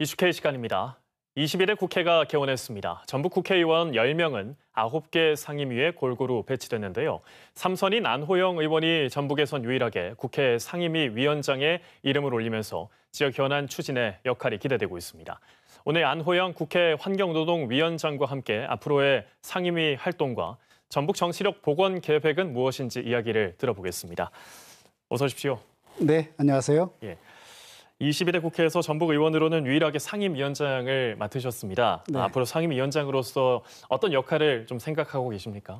이슈케이 시간입니다. 2 1일 국회가 개원했습니다. 전북 국회의원 10명은 9개 상임위에 골고루 배치됐는데요. 삼선인 안호영 의원이 전북에선 유일하게 국회 상임위 위원장에 이름을 올리면서 지역 현안 추진에 역할이 기대되고 있습니다. 오늘 안호영 국회 환경노동위원장과 함께 앞으로의 상임위 활동과 전북 정치력 복원 계획은 무엇인지 이야기를 들어보겠습니다. 어서 오십시오. 네, 안녕하세요. 예. 2 1대 국회에서 전북 의원으로는 유일하게 상임위원장을 맡으셨습니다. 네. 앞으로 상임위원장으로서 어떤 역할을 좀 생각하고 계십니까?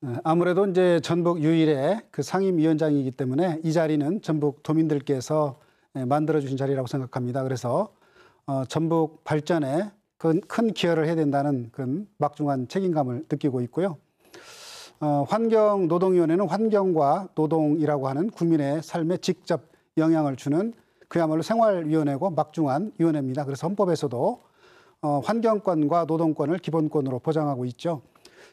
네, 아무래도 이제 전북 유일의 그 상임위원장이기 때문에 이 자리는 전북 도민들께서 예, 만들어 주신 자리라고 생각합니다. 그래서 어, 전북 발전에 큰, 기여를 해야 된다는 그런 막중한 책임감을 느끼고 있고요. 어, 환경노동위원회는 환경과 노동이라고 하는 국민의 삶에 직접 영향을 주는 그야말로 생활위원회고 막중한 위원회입니다. 그래서 헌법에서도 어, 환경권과 노동권을 기본권으로 보장하고 있죠.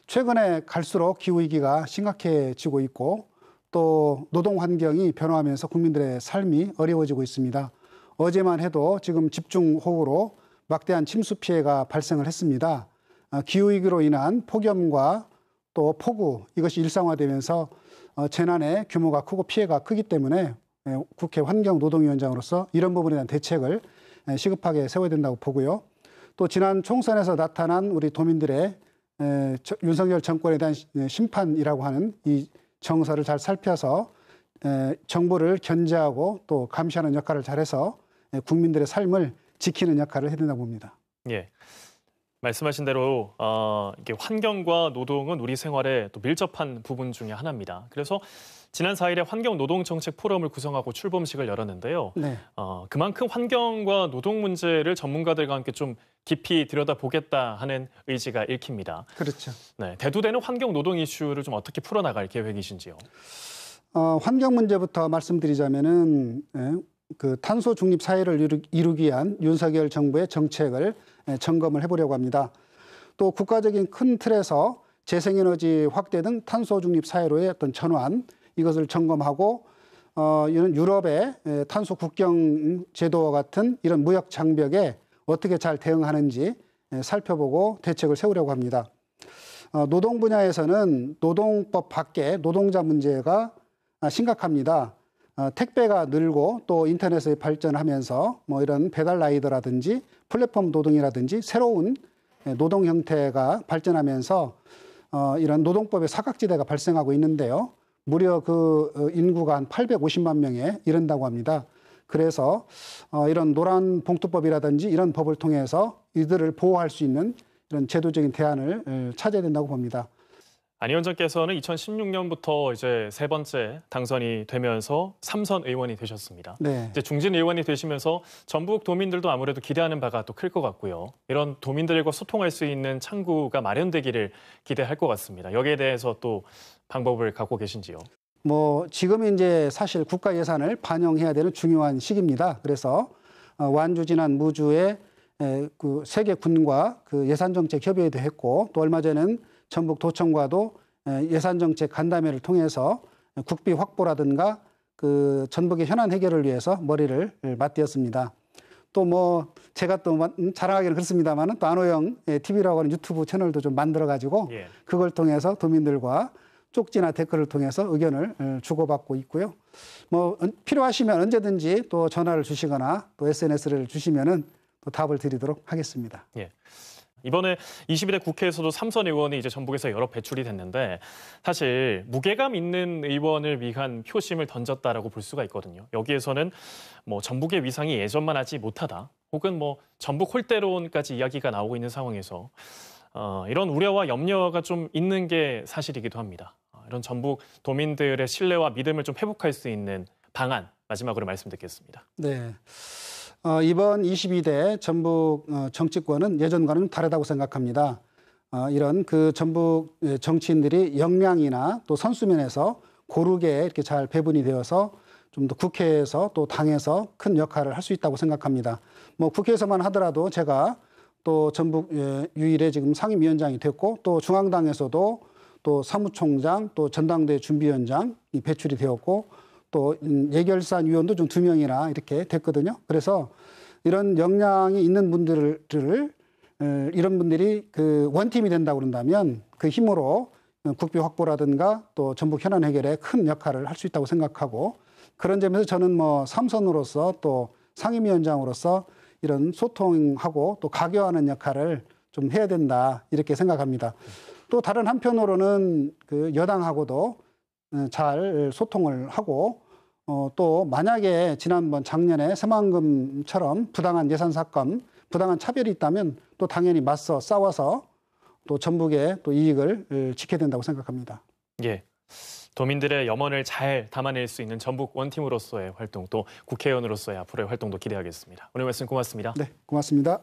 최근에 갈수록 기후위기가 심각해지고 있고 또 노동 환경이 변화하면서 국민들의 삶이 어려워지고 있습니다. 어제만 해도 지금 집중호우로 막대한 침수 피해가 발생을 했습니다. 어, 기후위기로 인한 폭염과 또 폭우 이것이 일상화되면서 어, 재난의 규모가 크고 피해가 크기 때문에 예, 국회 환경노동위원장으로서 이런 부분에 대한 대책을 예, 시급하게 세워야 된다고 보고요. 또 지난 총선에서 나타난 우리 도민들의 예, 윤석열 정권에 대한 심판이라고 하는 이 정서를 잘 살펴서 정보를 견제하고 또 감시하는 역할을 잘해서 국민들의 삶을 지키는 역할을 해야 된다고 봅니다. 예. 말씀하신 대로 어, 이게 환경과 노동은 우리 생활에 또 밀접한 부분 중의 하나입니다. 그래서 지난 4일에 환경 노동 정책 포럼을 구성하고 출범식을 열었는데요. 네. 어, 그만큼 환경과 노동 문제를 전문가들과 함께 좀 깊이 들여다보겠다 하는 의지가 읽힙니다. 그렇죠. 네, 대두되는 환경 노동 이슈를 좀 어떻게 풀어나갈 계획이신지요? 어, 환경 문제부터 말씀드리자면은 예, 그 탄소 중립 사회를 이루, 기 위한 윤석열 정부의 정책을 예, 점검을 해보려고 합니다. 또 국가적인 큰 틀에서 재생에너지 확대 등 탄소 중립 사회로의 어떤 전환 이것을 점검하고 어, 이런 유럽의 탄소 국경 제도와 같은 이런 무역 장벽에 어떻게 잘 대응하는지 살펴보고 대책을 세우려고 합니다. 어, 노동 분야에서는 노동법 밖에 노동자 문제가 아, 심각합니다. 어, 택배가 늘고 또 인터넷의 발전하면서 뭐 이런 배달 라이더라든지 플랫폼 노동이라든지 새로운 노동 형태가 발전하면서 어, 이런 노동법의 사각지대가 발생하고 있는데요. 무려 그 어, 인구가 한 850만 명에 이른다고 합니다. 그래서 어, 이런 노란 봉투법이라든지 이런 법을 통해서 이들을 보호할 수 있는 이런 제도적인 대안을 찾아야 된다고 봅니다. 안 위원장께서는 2016년부터 이제 세 번째 당선이 되면서 삼선 의원이 되셨습니다. 네. 이제 중진 의원이 되시면서 전북 도민들도 아무래도 기대하는 바가 또 클 것 같고요. 이런 도민들과 소통할 수 있는 창구가 마련되기를 기대할 것 같습니다. 여기에 대해서 또 방법을 갖고 계신지요? 뭐 지금 이제 사실 국가 예산을 반영해야 되는 중요한 시기입니다. 그래서 어, 완주 지난 무주에 그 세계 군과 그 예산 정책 협의회도 했고 또 얼마 전에는 전북 도청과도 예산 정책 간담회를 통해서 국비 확보라든가 그 전북의 현안 해결을 위해서 머리를 맞대었습니다. 또 뭐 제가 또 음, 자랑하기는 그렇습니다만은 또 안호영 TV라고 하는 유튜브 채널도 좀 만들어 가지고 예. 그걸 통해서 도민들과 쪽지나 댓글을 통해서 의견을 주고받고 있고요. 뭐 필요하시면 언제든지 또 전화를 주시거나 또 SNS를 주시면은 또 답을 드리도록 하겠습니다. 예. 이번에 22대 국회에서도 삼선 의원이 이제 전북에서 여러 배출이 됐는데 사실 무게감 있는 의원을 위한 표심을 던졌다라고 볼 수가 있거든요. 여기에서는 뭐 전북의 위상이 예전만 하지 못하다. 혹은 뭐 전북 홀대론까지 이야기가 나오고 있는 상황에서 어, 이런 우려와 염려가 좀 있는 게 사실이기도 합니다. 어, 이런 전북 도민들의 신뢰와 믿음을 좀 회복할 수 있는 방안 마지막으로 말씀드리겠습니다. 네. 어, 이번 22대 전북 어, 정치권은 예전과는 다르다고 생각합니다. 어, 이런 그 전북 예, 정치인들이 역량이나 또 선수면에서 고르게 이렇게 잘 배분이 되어서 좀 더 국회에서 또 당에서 큰 역할을 할 수 있다고 생각합니다. 뭐 국회에서만 하더라도 제가 또 전북 예, 유일의 지금 상임위원장이 됐고 또 중앙당에서도 또 사무총장 또 전당대 준비위원장 배출이 되었고 또 음, 예결산 위원도 좀 두 명이나 이렇게 됐거든요. 그래서 이런 역량이 있는 분들을 이런 분들이 그 원팀이 된다고 그런다면 그 힘으로 국비 확보라든가 또 전북 현안 해결에 큰 역할을 할 수 있다고 생각하고 그런 점에서 저는 뭐 삼선으로서 또 상임위원장으로서 이런 소통하고 또 가교하는 역할을 좀 해야 된다 이렇게 생각합니다. 또 다른 한편으로는 그 여당하고도 잘 소통을 하고 어, 또 만약에 지난번 작년에 새만금처럼 부당한 예산 사건, 부당한 차별이 있다면 또 당연히 맞서 싸워서 또 전북의 또 이익을 지켜야 된다고 생각합니다. 예. 도민들의 염원을 잘 담아낼 수 있는 전북 원팀으로서의 활동 또 국회의원으로서의 앞으로의 활동도 기대하겠습니다. 오늘 말씀 고맙습니다. 네, 고맙습니다.